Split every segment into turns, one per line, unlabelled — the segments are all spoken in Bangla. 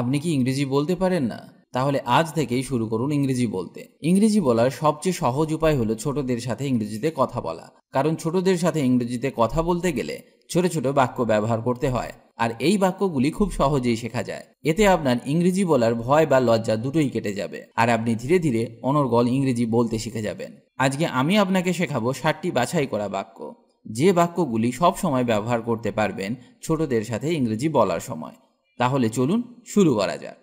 আপনি কি ইংরেজি বলতে পারেন না তাহলে আজ থেকেই শুরু করুন ইংরেজি বলতে ইংরেজি বলার সবচেয়ে সহজ উপায় হলো ছোটদের সাথে ইংরেজিতে কথা বলা কারণ ছোটদের সাথে ইংরেজিতে কথা বলতে গেলে ছোট ছোট বাক্য ব্যবহার করতে হয় আর এই বাক্যগুলি খুব সহজেই শেখা যায় এতে আপনার ইংরেজি বলার ভয় বা লজ্জা দুটোই কেটে যাবে আর আপনি ধীরে ধীরে অনর্গল ইংরেজি বলতে শিখে যাবেন আজকে আমি আপনাকে শেখাবো ষাটটি বাছাই করা বাক্য যে বাক্যগুলি সব সময় ব্যবহার করতে পারবেন ছোটদের সাথে ইংরেজি বলার সময় তাহলে চলুন শুরু করা যাক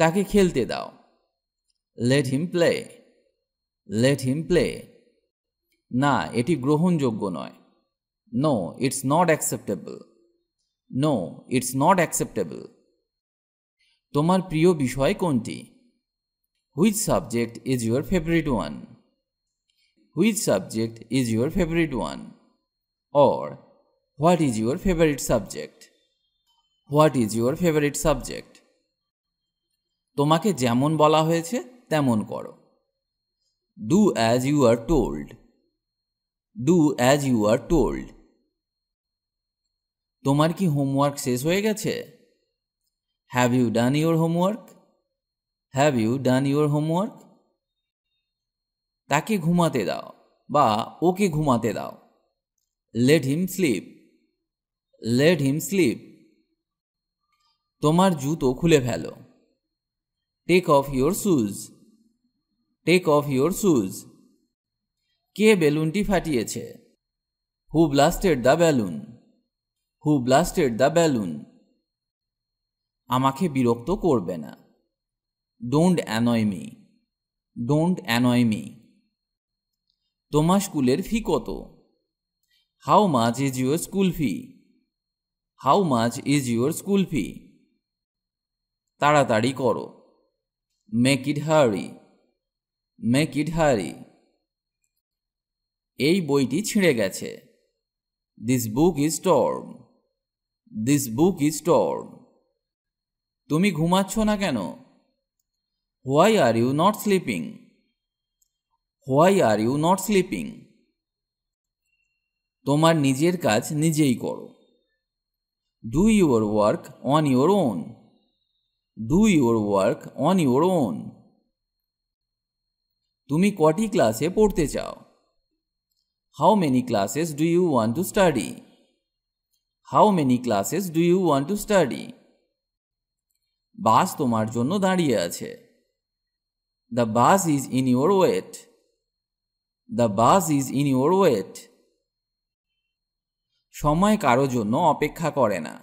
তাকে খেলতে দাও let him play let him play না এটি গ্রহণযোগ্য নয় no it's not acceptable no it's not acceptable তোমার প্রিয় বিষয় কোনটি which subject is your favourite one which subject is your favourite one or what is your favourite subject what is your favourite subject তোমাকে যেমন বলা হয়েছে তেমন করো do as you are told do as you are told তোমার কি হোমওয়ার্ক শেষ হয়ে গেছে have you done your homework have you done your homework তাকে ঘুমাতে দাও বা ওকে ঘুমাতে দাও let him sleep let him sleep তোমার জুতো খুলে ফেলো take off your shoes take off your shoes কে বেলুনটি ফাটিয়েছে who blasted the balloon who blasted the balloon আমাকে বিরক্ত করবে না don't annoy me don't annoy me তোমার স্কুলের ফি কত how much is your school fee how much is your school fee তাড়াতাড়ি করো মেক ইট হারি মেক ইট হারি এই বইটি ছিঁড়ে গেছে this book is torn this book is torn তুমি ঘুমাচ্ছ না কেন why are you not sleeping why are you not sleeping তোমার নিজের কাজ নিজেই করো do your work on your own do your work on your own তুমি কটি ক্লাসে পড়তে চাও how many classes do you want to study how many classes do you want to study bus তোমার জন্য দাঁড়িয়ে আছে The bus is in your wait. The bus is in your wait সময় কারো জন্য অপেক্ষা করে না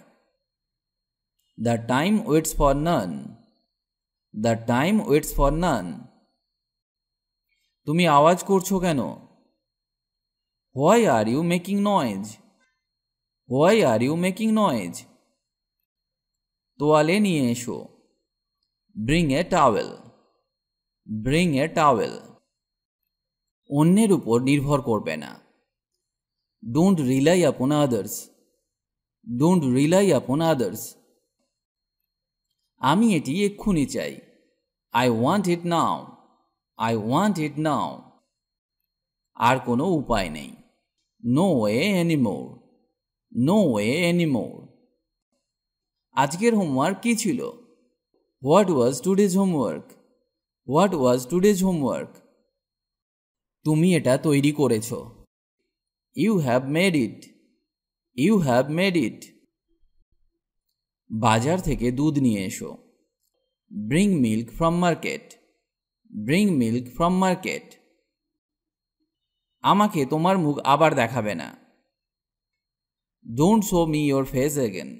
the time waits for none the time waits for none তুমি আওয়াজ করছো কেন why are you making noise why are you making noise তোয়ালে নিয়ে এসো bring a towel bring a towel অন্যের উপর নির্ভর করবে না don't rely upon others don't rely upon others আমি এটি এক্ষুনি চাই I want it now I want it now আর কোনো উপায় নেই no way anymore no way anymore আজকের হোমওয়ার্ক কী ছিল what was today's homework what was today's homework তুমি এটা তৈরি করেছ you have made it you have made it বাজার থেকে দুধ নিয়ে এসো bring milk from market bring milk from market আমাকে তোমার মুখ আবার দেখাবে না don't show me your face again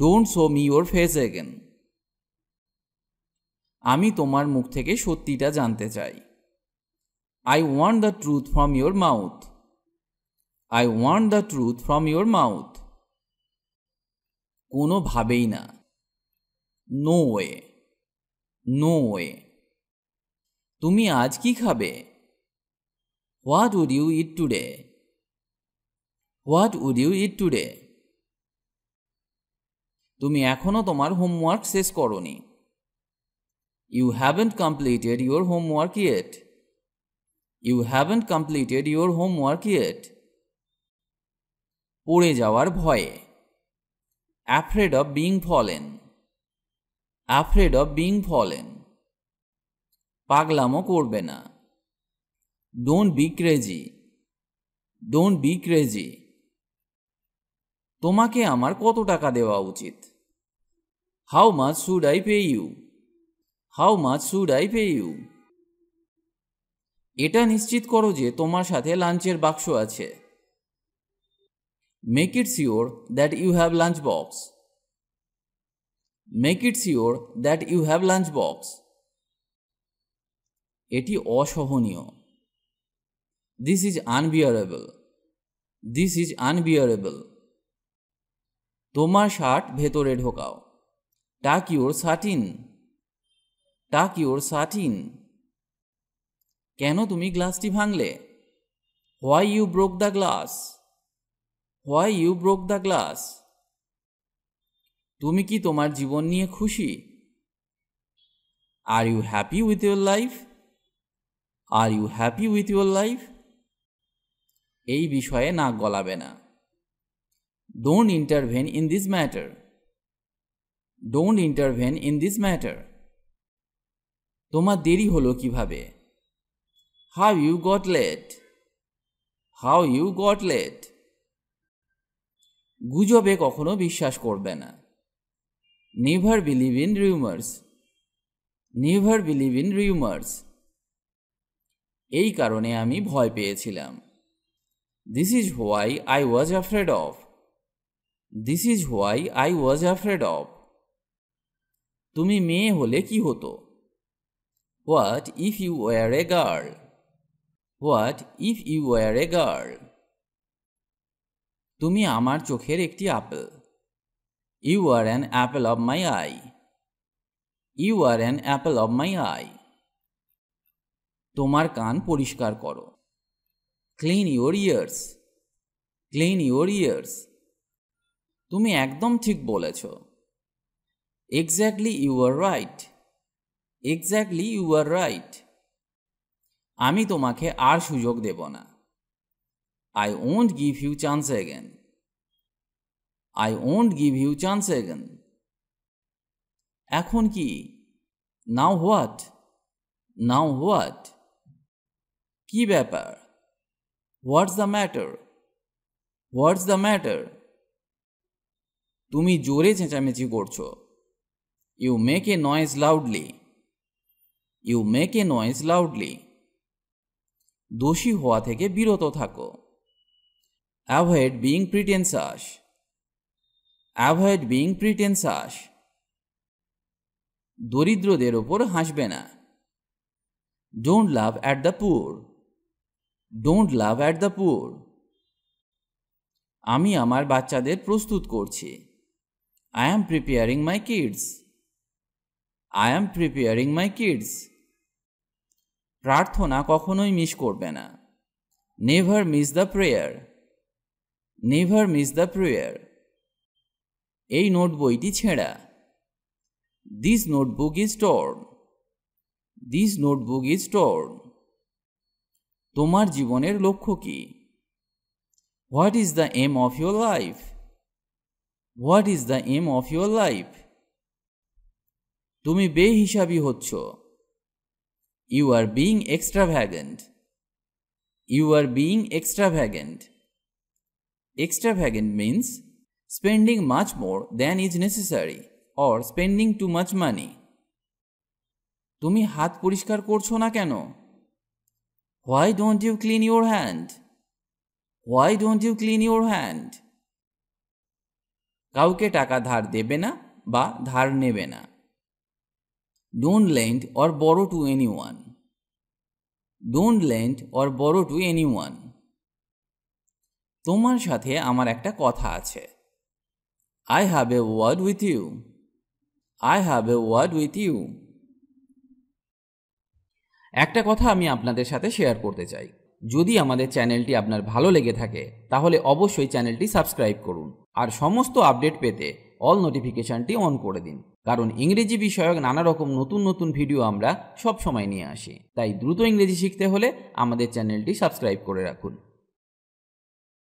don't show me your face again আমি তোমার মুখ থেকে সত্যিটা জানতে চাই I want the truth from your mouth I want the truth from your mouth কোনোভাবেই না নো ওয়ে নো ওয়ে তুমি আজ কি খাবে what would you eat today what would you eat today তুমি এখনও তোমার হোমওয়ার্ক শেষ করনি you haven't completed your homework yet you haven't completed your homework yet পড়ে যাওয়ার ভয়ে afraid of being fallen afraid of being fallen পাগলামো করবে না don't be crazy don't be crazy তোমাকে আমার কত টাকা দেওয়া উচিত how much should I pay you how much should I pay you এটা নিশ্চিত করো যে তোমার সাথে লাঞ্চের বাক্স আছে make it sure that you have lunch box make it sure that you have lunch box এটি অসহনীয় this is unbearable this is unbearable তোমার শার্ট ভেতরে ঢোকাও টাক ইউর শার্ট ইন তা কি ওর সাটিন কেন তুমি গ্লাসটি ভাঙলে why you broke the glass why you broke the glass তুমি কি তোমার জীবন নিয়ে খুশি are you happy with your life are you happy with your life এই বিষয়ে নাক গলাবে না don't intervene in this matter don't intervene in this matter তোমার দেরি হলো কিভাবে how you got late how you got late গুজবে কখনো বিশ্বাস করবে না never believe in rumours never believe in rumours এই কারণে আমি ভয় পেয়েছিলাম this is why I was afraid of this is why I was afraid of তুমি মেয়ে হলে কি হতো What if you were a girl? What if you were a girl? তুমি আমার চোখের একটি apple you are an apple of my eye you are an apple of my eye তোমার কান পরিষ্কার করো clean your ears clean your ears তুমি একদম ঠিক বলেছ exactly you are right exactly you are right আমি তোমাকে আর সুযোগ দেব না I won't give you chance again I won't give you chance again এখন কি নাও হোয়াট নাও হোয়াট কি ব্যাপার what's the matter what's the matter তুমি জোরে চেঁচামেচি করছো you make a noise loudly you make a noise loudly দোষী হওয়া থেকে বিরত থাকো avoid being pretentious avoid being pretentious দরিদ্রদের ওপর হাসবে না don't laugh at the poor don't laugh at the poor আমি আমার বাচ্চাদের প্রস্তুত করছি I am preparing my kids I am preparing my kids প্রার্থনা কখনোই মিস করবে না never miss the prayer never miss the prayer এই নোট বইটি ছেঁড়া this notebook is torn this notebook is torn তোমার জীবনের লক্ষ্য কি what is the aim of your life what is the aim of your life তুমি বেহিসাবি হচ্ছ You are being extravagant. You are being extravagant. Extravagant means spending much more than is necessary or spending too much money. তুমি হাত পরিষ্কার করছো না কেন why don't you clean your hand why don't you clean your hand কাউকে টাকা ধার দেবে না বা ধার নেবে না don't lend or borrow to anyone don't lend or borrow to anyone তোমার সাথে আমার একটা কথা আছে I have a word with you I have a word with you একটা কথা আমি আপনাদের সাথে শেয়ার করতে চাই যদি আমাদের চ্যানেলটি আপনার ভালো লেগে থাকে তাহলে অবশ্যই চ্যানেলটি সাবস্ক্রাইব করুন আর সমস্ত আপডেট পেতে অল নোটিফিকেশানটি অন করে দিন কারণ ইংরেজি বিষয়ক নানা রকম নতুন নতুন ভিডিও আমরা সব সময় নিয়ে আসি তাই দ্রুত ইংরেজি শিখতে হলে আমাদের চ্যানেলটি সাবস্ক্রাইব করে রাখুন